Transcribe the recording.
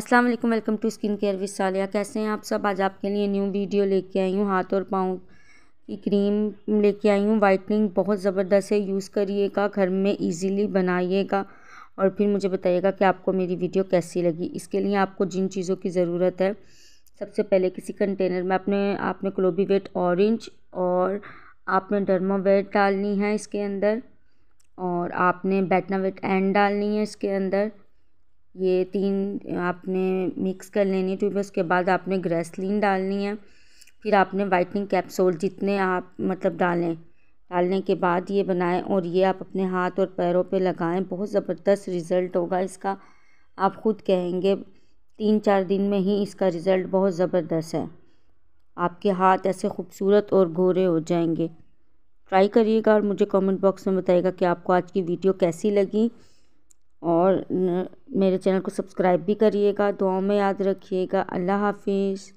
अस्सलाम वालेकुम welcome to skin care with Saliya कैसे हैं आप सब आज आपके लिए न्यू वीडियो लेके आई हूँ हाथ और पाँव की क्रीम लेके आई हूँ वाइटनिंग बहुत ज़बरदस्त है यूज़ करिएगा घर में इजीली बनाइएगा और फिर मुझे बताइएगा कि आपको मेरी वीडियो कैसी लगी इसके लिए आपको जिन चीज़ों की ज़रूरत है सबसे पहले किसी कंटेनर में आपने आपने क्लोबीवेट ऑरेंज और आपने डर्मोवेट डालनी है इसके अंदर और आपने बैटनावेट एंड डालनी है इसके अंदर ये तीन आपने मिक्स कर लेनी ट्यूब में उसके बाद आपने ग्रेसलिन डालनी है फिर आपने वाइटनिंग कैप्सूल जितने आप मतलब डालें डालने के बाद ये बनाएं और ये आप अपने हाथ और पैरों पे लगाएं बहुत ज़बरदस्त रिज़ल्ट होगा इसका आप ख़ुद कहेंगे तीन चार दिन में ही इसका रिज़ल्ट बहुत ज़बरदस्त है आपके हाथ ऐसे खूबसूरत और गोरे हो जाएंगे ट्राई करिएगा और मुझे कमेंट बॉक्स में बताइएगा कि आपको आज की वीडियो कैसी लगी और मेरे चैनल को सब्सक्राइब भी करिएगा दुआओं में याद रखिएगा अल्लाह हाफ़िज़